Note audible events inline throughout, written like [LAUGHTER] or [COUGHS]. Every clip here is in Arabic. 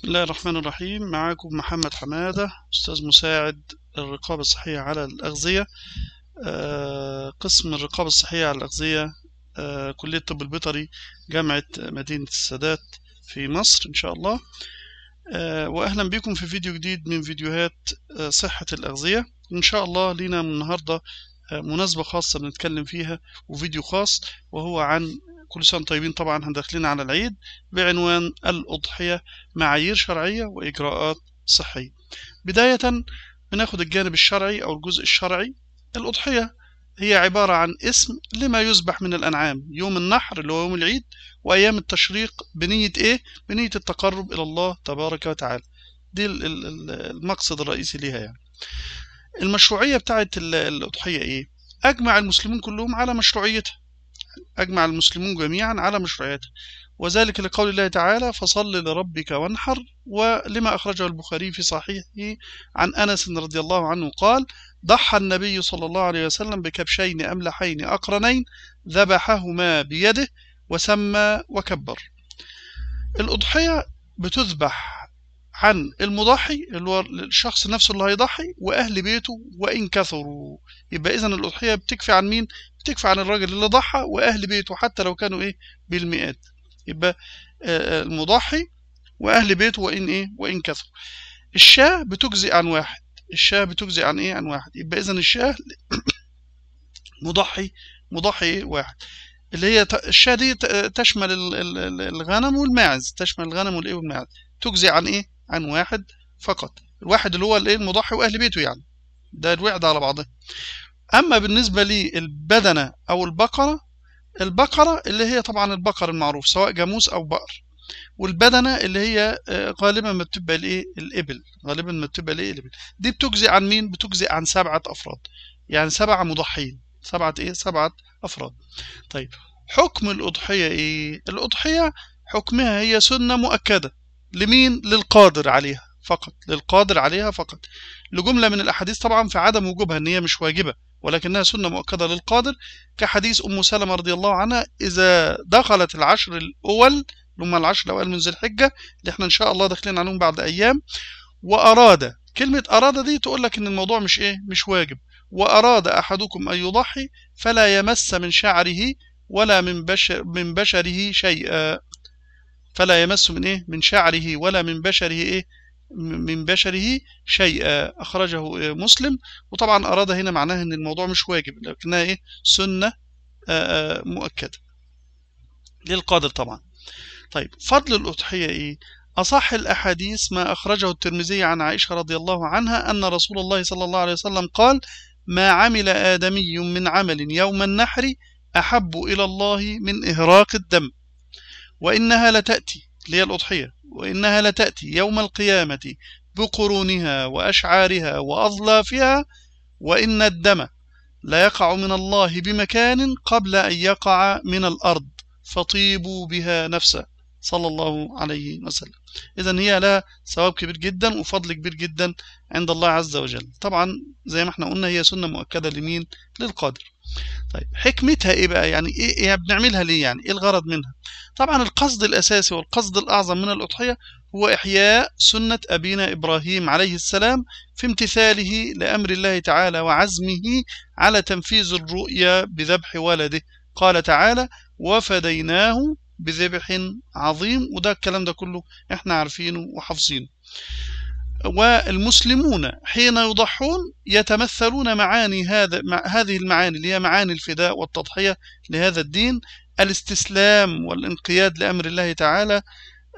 بسم الله الرحمن الرحيم معاكم محمد حمادة أستاذ مساعد الرقابة الصحية على الأغذية آه، قسم الرقابة الصحية على الأغذية آه، كلية الطب البيطري جامعة مدينة السادات في مصر إن شاء الله آه، وأهلا بكم في فيديو جديد من فيديوهات صحة الأغذية إن شاء الله لينا النهاردة مناسبة خاصة بنتكلم فيها وفيديو خاص وهو عن كل سنة طيبين طبعا داخلين على العيد بعنوان الأضحية معايير شرعية وإجراءات صحية بداية بناخد الجانب الشرعي أو الجزء الشرعي الأضحية هي عبارة عن اسم لما يذبح من الأنعام يوم النحر اللي هو يوم العيد وأيام التشريق بنية إيه؟ بنية التقرب إلى الله تبارك وتعالى دي المقصد الرئيسي ليها يعني المشروعية بتاعت الأضحية إيه؟ أجمع المسلمين كلهم على مشروعيتها أجمع المسلمون جميعا على مشروعاته وذلك لقول الله تعالى فصل لربك وانحر ولما أخرجه البخاري في صحيحه عن أنس رضي الله عنه قال ضحى النبي صلى الله عليه وسلم بكبشين أملحين أقرنين ذبحهما بيده وسمى وكبر الأضحية بتذبح عن المضحي اللي هو الشخص نفسه اللي هيضحي واهل بيته وان كثروا يبقى اذا الاضحيه بتكفي عن مين بتكفي عن الراجل اللي ضحى واهل بيته حتى لو كانوا ايه بالمئات يبقى آه، آه، المضحي واهل بيته وان ايه وان كثروا الشاه بتجزي عن واحد الشاه بتجزي عن ايه عن واحد يبقى اذا الشاه [COUGHS] مضحي مضحي ايه واحد اللي هي الشاه دي تشمل الغنم والماعز تشمل الغنم والايه والماعز تجزي عن ايه عن واحد فقط الواحد اللي هو الايه المضحي واهل بيته يعني ده الوعد على بعضه اما بالنسبه للبدنه او البقره البقره اللي هي طبعا البقر المعروف سواء جاموس او بقر والبدنه اللي هي آه، غالبا ما بتبقى الايه الابل غالبا ما بتبقى الايه الابل دي بتجزي عن مين بتجزي عن سبعه افراد يعني سبعه مضحيين سبعه ايه سبعه افراد طيب حكم الاضحيه ايه الاضحيه حكمها هي سنه مؤكده لمين للقادر عليها فقط للقادر عليها فقط لجملة من الأحاديث طبعا في عدم وجوبها إن هي مش واجبة ولكنها سنة مؤكدة للقادر كحديث أم سلمة رضي الله عنها إذا دخلت العشر الأول لما العشر الأول من ذي الحجة اللي احنا إن شاء الله داخلين عليهم بعد أيام وأراد كلمة أراد دي تقول لك إن الموضوع مش إيه مش واجب وأراد أحدكم أن يضحي فلا يمس من شعره ولا من بشر من بشره شيئا فلا يمس من إيه من شعره ولا من بشره إيه من بشره شيء أخرجه مسلم وطبعا أراد هنا معناه أن الموضوع مش واجب لكنها إيه سنة مؤكدة للقادر طبعا طيب فضل الأضحية إيه أصح الأحاديث ما أخرجه الترمذي عن عائشة رضي الله عنها أن رسول الله صلى الله عليه وسلم قال ما عمل آدمي من عمل يوم النحر أحب إلى الله من إهراق الدم وإنها لتأتي لي الأضحية وإنها لتأتي يوم القيامة بقرونها وأشعارها وأظلافها وإن الدم لا يقع من الله بمكان قبل أن يقع من الأرض فطيبوا بها نفسا صلى الله عليه وسلم إذا هي لها ثواب كبير جدا وفضل كبير جدا عند الله عز وجل طبعا زي ما احنا قلنا هي سنة مؤكدة لمين للقادر طيب حكمتها ايه بقى يعني ايه, إيه بنعملها ليه يعني ايه الغرض منها طبعا القصد الأساسي والقصد الأعظم من الأضحية هو إحياء سنة أبينا إبراهيم عليه السلام في امتثاله لأمر الله تعالى وعزمه على تنفيذ الرؤيا بذبح ولده قال تعالى وفديناه بذبح عظيم وده الكلام ده كله احنا عارفينه وحافظينه والمسلمون حين يضحون يتمثلون معاني هذا مع هذه المعاني اللي هي معاني الفداء والتضحية لهذا الدين الاستسلام والانقياد لأمر الله تعالى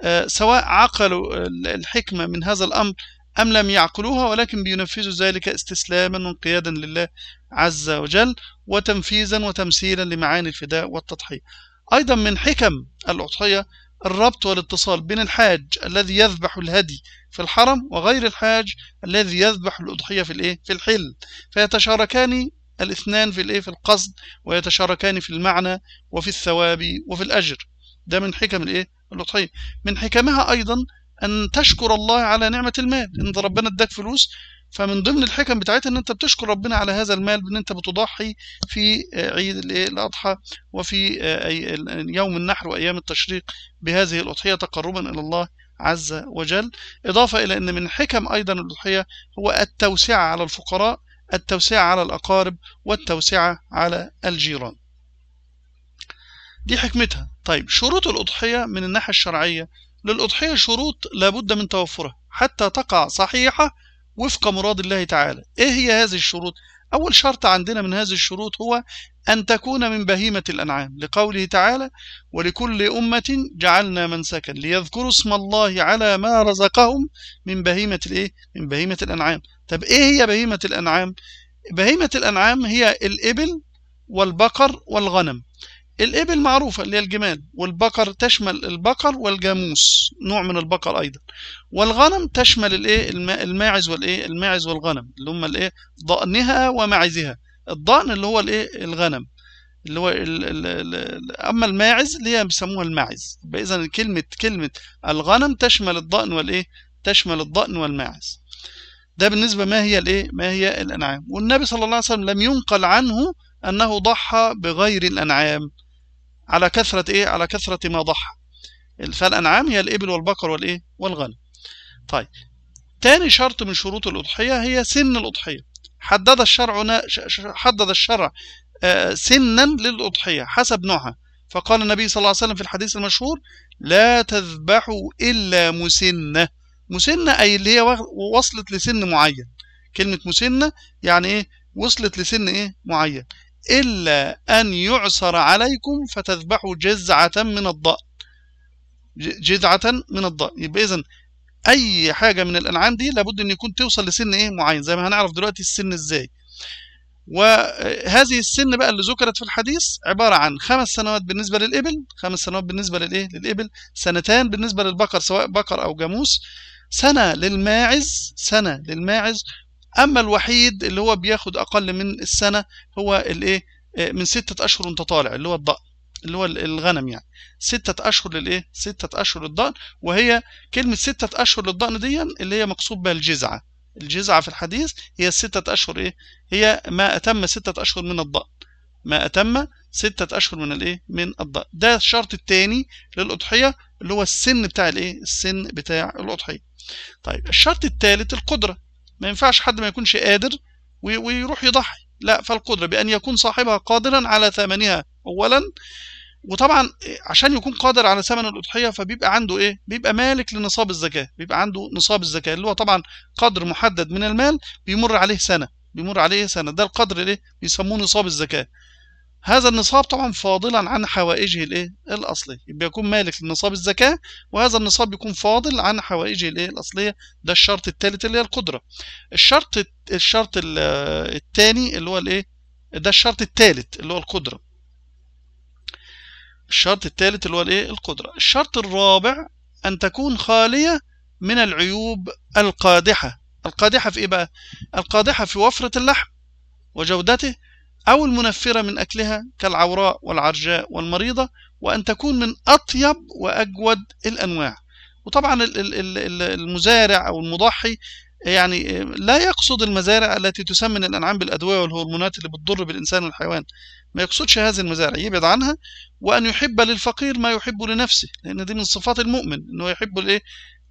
آه، سواء عقلوا الحكمة من هذا الأمر أم لم يعقلوها ولكن بينفذوا ذلك استسلاما وانقيادا لله عز وجل وتنفيذا وتمثيلا لمعاني الفداء والتضحية أيضا من حكم الأضحية الربط والاتصال بين الحاج الذي يذبح الهدي في الحرم وغير الحاج الذي يذبح الأضحية في الإيه؟ في الحل فيتشاركان الاثنان في الايه في القصد ويتشاركان في المعنى وفي الثواب وفي الاجر ده من حكم الايه الاضحيه من حكمها ايضا ان تشكر الله على نعمه المال ان ربنا اداك فلوس فمن ضمن الحكم بتاعتها ان انت بتشكر ربنا على هذا المال بان انت بتضحي في عيد الاضحى وفي يوم النحر وايام التشريق بهذه الاضحيه تقربا الى الله عز وجل اضافه الى ان من حكم ايضا الاضحيه هو التوسعه على الفقراء التوسعة على الأقارب والتوسعة على الجيران دي حكمتها طيب شروط الأضحية من الناحية الشرعية للأضحية شروط لابد من توفرها حتى تقع صحيحة وفق مراد الله تعالى إيه هي هذه الشروط؟ أول شرط عندنا من هذه الشروط هو أن تكون من بهيمة الأنعام لقوله تعالى ولكل أمة جعلنا منسكا ليذكروا اسم الله على ما رزقهم من بهيمة الإيه؟ من بهيمة الأنعام طب إيه هي بهيمة الأنعام؟ بهيمة الأنعام هي الإبل والبقر والغنم الإبل معروفة اللي هي الجمال والبقر تشمل البقر والجاموس نوع من البقر أيضا والغنم تشمل الإيه الماعز والإيه الماعز والغنم اللي هم الإيه ضأنها ومعزها الضأن اللي هو الإيه الغنم اللي هو الـ الـ الـ أما الماعز اللي هي بيسموها الماعز إذا كلمة كلمة الغنم تشمل الضأن والإيه تشمل الضأن والماعز ده بالنسبة ما هي الايه ما هي الأنعام والنبي صلى الله عليه وسلم لم ينقل عنه أنه ضحى بغير الأنعام على كثرة ايه على كثرة ما ضحى فالأنعام هي الإبل والبقر والايه والغنم طيب تاني شرط من شروط الأضحية هي سن الأضحية حدد الشرع حدد الشرع آه، سنا للأضحية حسب نوعها فقال النبي صلى الله عليه وسلم في الحديث المشهور لا تذبحوا إلا مسنة مسنة أي اللي هي وصلت لسن معين كلمة مسنة يعني إيه وصلت لسن إيه معين إلا أن يعسر عليكم فتذبحوا جزعة من الضأن جذعة من الضأن يبقى إذن أي حاجة من الأنعام دي لابد أن يكون توصل لسن إيه معين زي ما هنعرف دلوقتي السن إزاي وهذه السن بقى اللي ذكرت في الحديث عبارة عن خمس سنوات بالنسبة للإبل خمس سنوات بالنسبة للإيه للإبل سنتان بالنسبة للبقر سواء بقر أو جاموس سنة للماعز سنة للماعز أما الوحيد اللي هو بياخد أقل من السنة هو الإيه آه، من ستة أشهر وأنت طالع اللي هو الضأن اللي هو الغنم يعني ستة أشهر للإيه؟ ستة أشهر للضأن وهي كلمة ستة أشهر للضأن دي اللي هي مقصود بها الجزعة الجزعة في الحديث هي ستة أشهر إيه؟ هي ما أتم ستة أشهر من الضأن ما أتم ستة أشهر من الإيه؟ من الضأن ده الشرط الثاني للأضحية اللي هو السن بتاع الإيه؟ السن بتاع الأضحية طيب الشرط الثالث القدرة ما ينفعش حد ما يكونش قادر ويروح يضحي لا فالقدرة بأن يكون صاحبها قادرا على ثمنها أولا وطبعا عشان يكون قادر على ثمن الأضحية فبيبقى عنده إيه؟ بيبقى مالك لنصاب الزكاة بيبقى عنده نصاب الزكاة اللي هو طبعا قدر محدد من المال بيمر عليه سنة بيمر عليه سنة ده القدر اللي بيسموه نصاب الزكاة هذا النصاب طبعا فاضلا عن حوائجه الايه الاصليه يبقى يكون مالك لنصاب الزكاه وهذا النصاب بيكون فاضل عن حوائجه الايه الاصليه ده الشرط الثالث اللي هي القدره الشرط الشرط الثاني اللي هو الايه ده الشرط الثالث اللي هو القدره الشرط الثالث اللي هو الايه القدره الشرط الرابع ان تكون خاليه من العيوب القادحه القادحه في ايه بقى القادحه في وفره اللحم وجودته أو المنفرة من أكلها كالعوراء والعرجاء والمريضة وأن تكون من أطيب وأجود الأنواع وطبعا المزارع أو المضحي يعني لا يقصد المزارع التي تسمن الأنعام بالأدوية والهرمونات اللي بتضر بالإنسان والحيوان ما يقصدش هذه المزارع يبعد عنها وأن يحب للفقير ما يحب لنفسه لأن دي من صفات المؤمن أنه يحب الإيه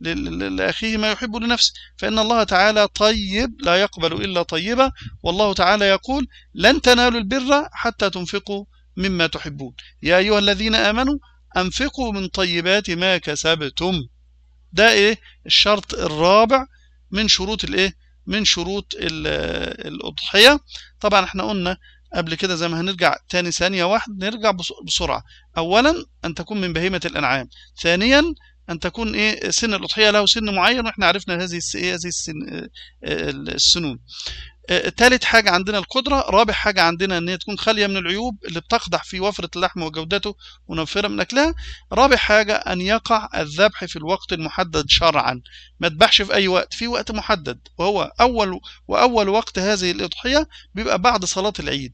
لأخيه ما يحب لنفسه فإن الله تعالى طيب لا يقبل إلا طيبة والله تعالى يقول لن تنالوا البر حتى تنفقوا مما تحبون يا أيها الذين آمنوا أنفقوا من طيبات ما كسبتم ده إيه الشرط الرابع من شروط الإيه من شروط الأضحية طبعا احنا قلنا قبل كده زي ما هنرجع تاني ثانية واحد نرجع بسرعة أولا أن تكون من بهيمة الأنعام ثانيا ان تكون ايه سن الاضحيه له سن معين واحنا عرفنا هذه إيه، هذه السن آه، آه، السنون ثالث آه، حاجة عندنا القدرة رابع حاجة عندنا ان هي تكون خالية من العيوب اللي بتقدح في وفرة اللحم وجودته ونفرة من اكلها رابع حاجة ان يقع الذبح في الوقت المحدد شرعا ما تذبحش في اي وقت في وقت محدد وهو اول واول وقت هذه الاضحية بيبقى بعد صلاة العيد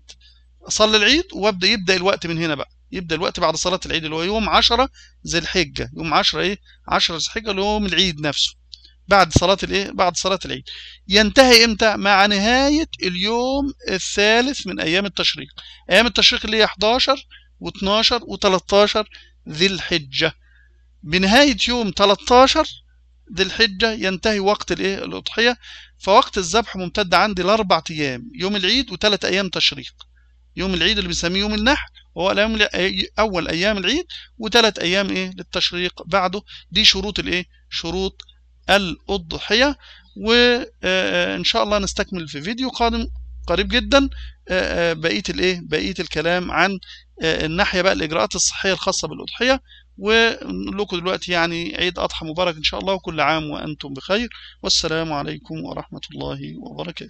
اصلي العيد وابدا يبدا الوقت من هنا بقى يبدا الوقت بعد صلاه العيد اللي هو يوم 10 ذي الحجه يوم 10 ايه 10 ذي الحجه اللي هو يوم العيد نفسه بعد صلاه الايه بعد صلاه العيد ينتهي امتى مع نهايه اليوم الثالث من ايام التشريق ايام التشريق اللي هي 11 و12 و13 ذي الحجه بنهايه يوم 13 ذي الحجة ينتهي وقت الايه الأضحية فوقت الذبح ممتد عندي لأربع أيام يوم العيد وثلاث أيام تشريق يوم العيد اللي بنسميه يوم النحر وهو أول أيام العيد وثلاث أيام إيه للتشريق بعده دي شروط الإيه شروط الأضحية وإن آه، آه، شاء الله نستكمل في فيديو قادم قريب جدا آه، بقية الإيه بقية الكلام عن الناحية بقى الإجراءات الصحية الخاصة بالأضحية ونقول لكم دلوقتي يعني عيد أضحى مبارك إن شاء الله وكل عام وأنتم بخير والسلام عليكم ورحمة الله وبركاته